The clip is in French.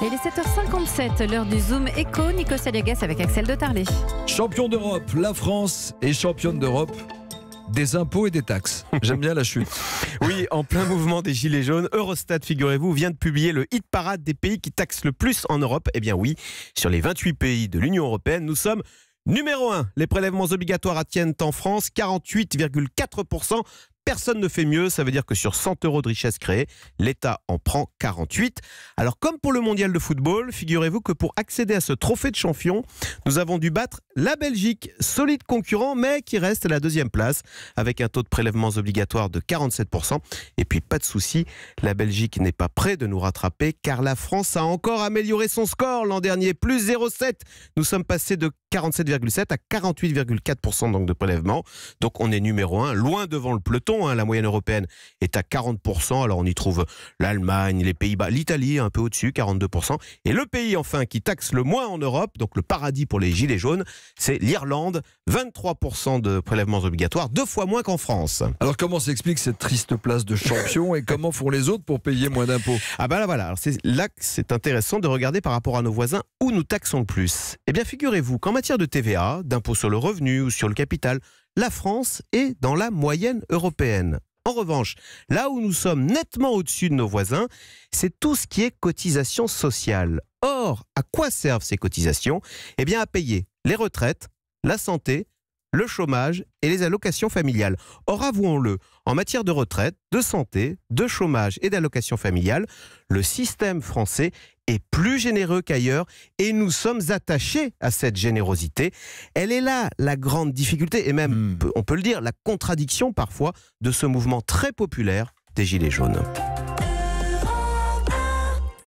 Il est 7h57, l'heure du Zoom Echo. Nico Saliagas avec Axel de Tarlé. Champion d'Europe, la France est championne d'Europe des impôts et des taxes. J'aime bien la chute. Oui, en plein mouvement des Gilets jaunes, Eurostat, figurez-vous, vient de publier le hit parade des pays qui taxent le plus en Europe. Eh bien oui, sur les 28 pays de l'Union européenne, nous sommes Numéro 1, les prélèvements obligatoires attiennent en France 48,4% Personne ne fait mieux, ça veut dire que sur 100 euros de richesse créée, l'État en prend 48. Alors comme pour le mondial de football, figurez-vous que pour accéder à ce trophée de champion, nous avons dû battre la Belgique, solide concurrent, mais qui reste à la deuxième place, avec un taux de prélèvements obligatoires de 47%. Et puis pas de souci, la Belgique n'est pas prête de nous rattraper, car la France a encore amélioré son score l'an dernier, plus 0,7. Nous sommes passés de 47,7 à 48,4% donc de prélèvement. Donc on est numéro 1, loin devant le peloton. Hein. La moyenne européenne est à 40%. Alors on y trouve l'Allemagne, les Pays-Bas, l'Italie un peu au-dessus, 42%. Et le pays enfin qui taxe le moins en Europe, donc le paradis pour les gilets jaunes, c'est l'Irlande, 23% de prélèvements obligatoires, deux fois moins qu'en France. Alors comment s'explique cette triste place de champion et comment font les autres pour payer moins d'impôts Ah ben là voilà, c'est là c'est intéressant de regarder par rapport à nos voisins où nous taxons le plus. Eh bien figurez-vous quand même matière de TVA, d'impôt sur le revenu ou sur le capital, la France est dans la moyenne européenne. En revanche, là où nous sommes nettement au-dessus de nos voisins, c'est tout ce qui est cotisation sociale. Or, à quoi servent ces cotisations Eh bien à payer les retraites, la santé, le chômage et les allocations familiales. Or, avouons-le, en matière de retraite, de santé, de chômage et d'allocations familiales, le système français est plus généreux qu'ailleurs et nous sommes attachés à cette générosité. Elle est là la grande difficulté et même, hmm. on peut le dire, la contradiction parfois de ce mouvement très populaire des Gilets jaunes.